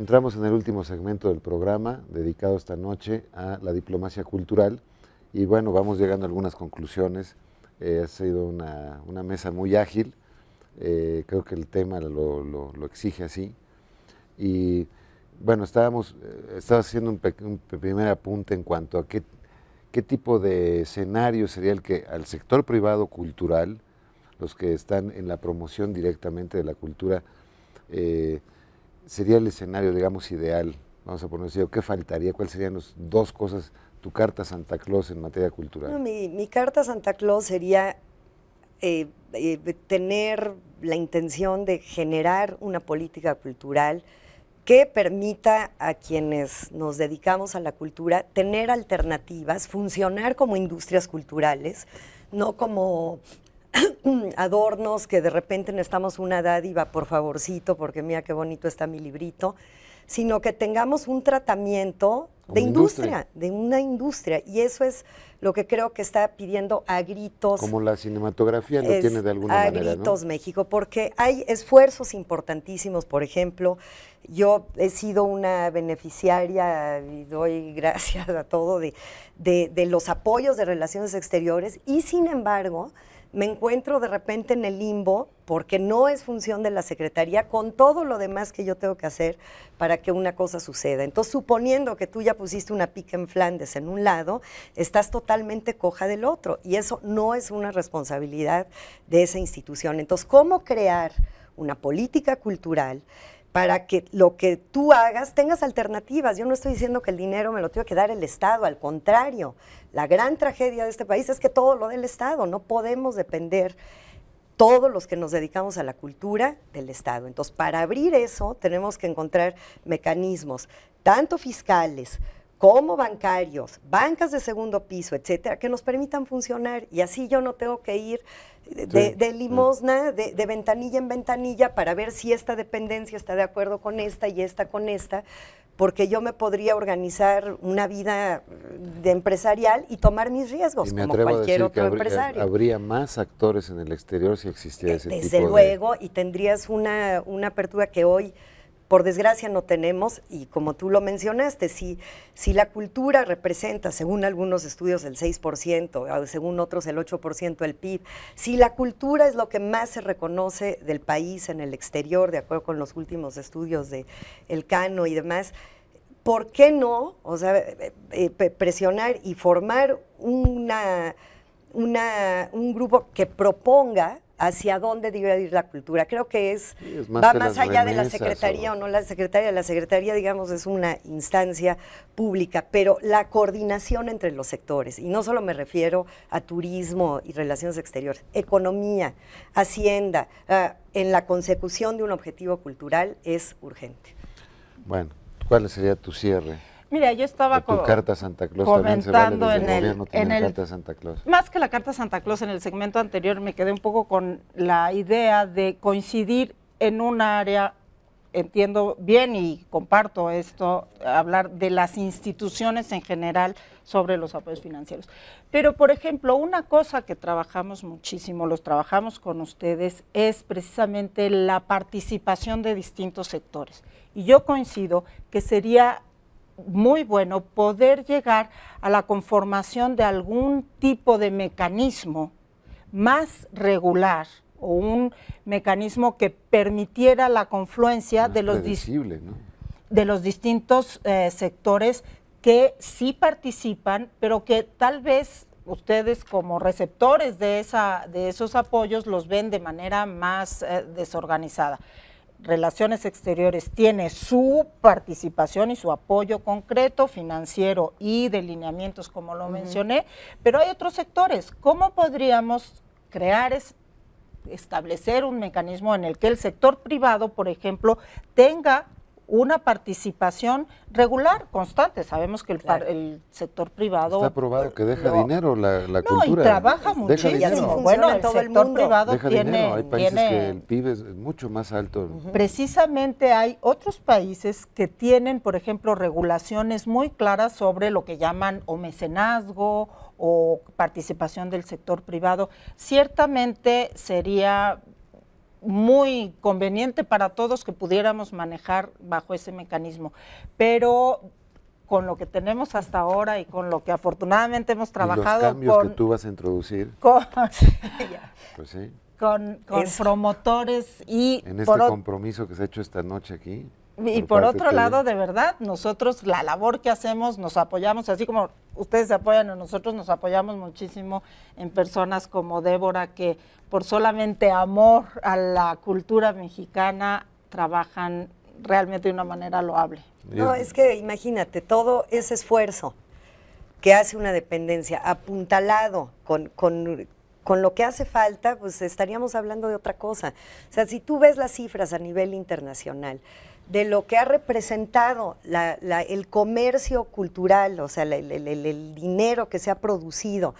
Entramos en el último segmento del programa dedicado esta noche a la diplomacia cultural y bueno, vamos llegando a algunas conclusiones. Eh, ha sido una, mesa muy ágil, eh, creo que el tema lo, exige así. Y bueno, estábamos, eh, estaba haciendo un, primer apunte en cuanto a qué, qué tipo de escenario sería el que al sector privado cultural, los que están en la promoción directamente de la cultura, sería el escenario, digamos, ideal? Vamos a ponerlo ¿qué faltaría? ¿Cuáles serían las dos cosas, tu carta Santa Claus en materia cultural? mi, carta Santa Claus sería eh, eh, tener la intención de generar una política cultural que permita a quienes nos dedicamos a la cultura tener alternativas, funcionar como industrias culturales, no como adornos que de repente necesitamos una dádiva, por favorcito, porque mira qué bonito está mi librito, sino que tengamos un tratamiento de industria, de una industria. Y eso es lo que creo que está pidiendo a gritos. Como la cinematografía no tiene de alguna manera. A gritos México, porque hay esfuerzos importantísimos. Por ejemplo, yo he sido una beneficiaria y doy gracias a todo de, de los apoyos de relaciones exteriores y sin embargo me encuentro de repente en el limbo porque no es función de la Secretaría con todo lo demás que yo tengo que hacer para que una cosa suceda. Entonces, suponiendo que tú ya pusiste una pica en Flandes en un lado, estás totalmente coja del otro y eso no es una responsabilidad de esa institución. Entonces, ¿cómo crear una política cultural? para que lo que tú hagas tengas alternativas. Yo no estoy diciendo que el dinero me lo tenga que dar el Estado, al contrario, la gran tragedia de este país es que todo lo del Estado, no podemos depender todos los que nos dedicamos a la cultura del Estado. Entonces, para abrir eso tenemos que encontrar mecanismos, tanto fiscales, como bancarios, bancas de segundo piso, etcétera, que nos permitan funcionar. Y así yo no tengo que ir de, limosna, de, ventanilla en ventanilla, para ver si esta dependencia está de acuerdo con esta y esta con esta, porque yo me podría organizar una vida eh, de empresarial y tomar mis riesgos, como cualquier otro empresario. Habría más actores en el exterior si existiera eh, ese Desde luego, y tendrías una, una apertura que hoy por desgracia no tenemos, y como tú lo mencionaste, si, si la cultura representa, según algunos estudios, el 6%, según otros el 8% del PIB, si la cultura es lo que más se reconoce del país en el exterior, de acuerdo con los últimos estudios de El Cano y demás, ¿por qué no o sea, eh, eh, eh, presionar y formar una, un grupo que proponga hacia dónde debe ir la cultura. Creo que es, va más allá de la Secretaría o... no la Secretaría. La Secretaría, digamos, es una instancia pública, pero la coordinación entre los sectores, y no solo me refiero a turismo y relaciones exteriores, economía, hacienda, ah, en la consecución de un objetivo cultural es urgente. Bueno, ¿cuál sería tu cierre? Mira, yo estaba tu carta Santa Claus comentando en el, en el Santa Más que la carta Santa Claus, en el segmento anterior me quedé un poco con la idea de coincidir en un área, entiendo bien y comparto esto, hablar de las instituciones en general sobre los apoyos financieros. Pero, por ejemplo, una cosa que trabajamos muchísimo, los trabajamos con ustedes, es precisamente la participación de distintos sectores. Y yo coincido que sería muy bueno poder llegar a la conformación de algún tipo de mecanismo más regular o un mecanismo que permitiera la confluencia de los, de los distintos eh, sectores que sí participan, pero que tal vez ustedes como receptores de, esa, de esos apoyos los ven de manera más eh, desorganizada. Relaciones Exteriores tiene su participación y su apoyo concreto, financiero y de lineamientos, como lo mencioné, pero hay otros sectores. ¿Cómo podríamos crear establecer un mecanismo en el que el sector privado, por ejemplo, tenga una participación regular, constante. Sabemos que el, sector privado... Está probado que deja dinero la, la no, cultura. y trabaja muchísimo. bueno, el sector privado tiene... Hay países que el PIB es mucho más alto. Precisamente hay otros países que tienen, por ejemplo, regulaciones muy claras sobre lo que llaman o mecenazgo o participación del sector privado. Ciertamente sería muy conveniente para todos que pudiéramos manejar bajo ese mecanismo. Pero con lo que tenemos hasta ahora y con lo que afortunadamente hemos trabajado. con los cambios que tú vas a introducir. Con, pues promotores y. En este compromiso que se ha hecho esta noche aquí. Y por, otro lado, de verdad, nosotros la labor que hacemos nos apoyamos, así como ustedes se apoyan a nosotros, nos apoyamos muchísimo en personas como Débora, que por solamente amor a la cultura mexicana trabajan realmente de una manera loable. No, es que imagínate, todo ese esfuerzo que hace una dependencia apuntalado con, con con lo que hace falta, pues estaríamos hablando de otra cosa. O sea, si tú ves las cifras a nivel internacional, de lo que ha representado el comercio cultural, o sea, el dinero que se ha producido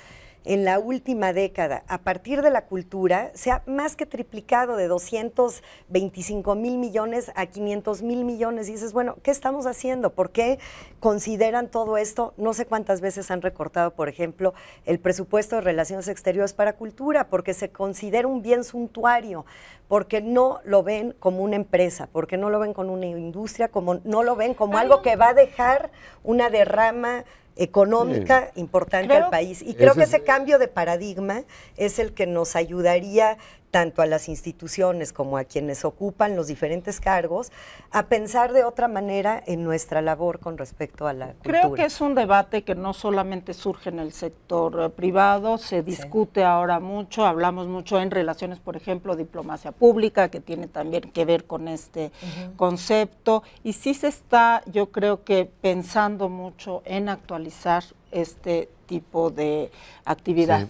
en la última década a partir de la cultura se ha más que triplicado de 225 mil millones a 500 mil millones. Y dices, bueno, ¿qué estamos haciendo? ¿Por qué consideran todo esto? No sé cuántas veces han recortado, por ejemplo, el presupuesto de Relaciones Exteriores para Cultura, porque se considera un bien suntuario, porque no lo ven como una empresa, porque no lo ven como una industria, como no lo ven como algo que va a dejar una derrama económica importante al país. Y creo que ese cambio de paradigma es el que nos ayudaría tanto a las instituciones como a quienes ocupan los diferentes cargos, a pensar de otra manera en nuestra labor con respecto a la cultura. Creo que es un debate que no solamente surge en el sector eh, privado, se discute ahora mucho, hablamos mucho en relaciones, por ejemplo, diplomacia pública, que tiene también que ver con este concepto, y sí se está, yo creo que pensando mucho en actualizar este tipo de actividad.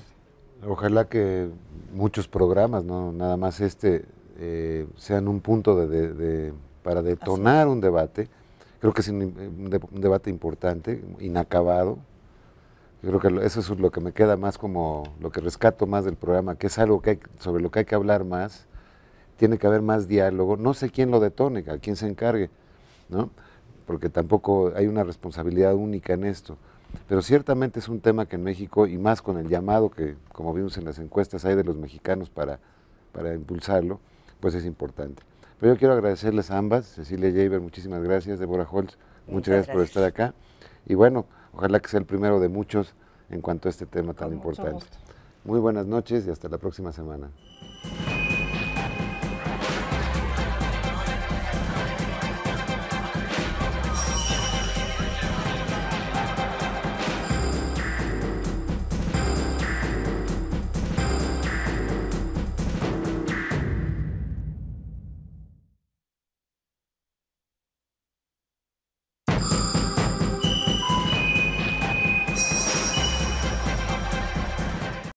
Ojalá que muchos programas, no nada más este, eh, sean un punto de, para detonar un debate. Creo que es un, debate importante, inacabado. creo que eso es lo que me queda más como lo que rescato más del programa, que es algo sobre lo que hay que hablar más. Tiene que haber más diálogo. No sé quién lo detone, a quién se encargue, ¿no? Porque tampoco hay una responsabilidad única en esto. Pero ciertamente es un tema que en México, y más con el llamado que, como vimos en las encuestas, hay de los mexicanos para, impulsarlo, pues es importante. Pero yo quiero agradecerles a ambas, Cecilia Jaber, muchísimas gracias, Deborah Holtz, muchas, gracias, por estar acá. Y bueno, ojalá que sea el primero de muchos en cuanto a este tema tan importante. Muy buenas noches y hasta la próxima semana.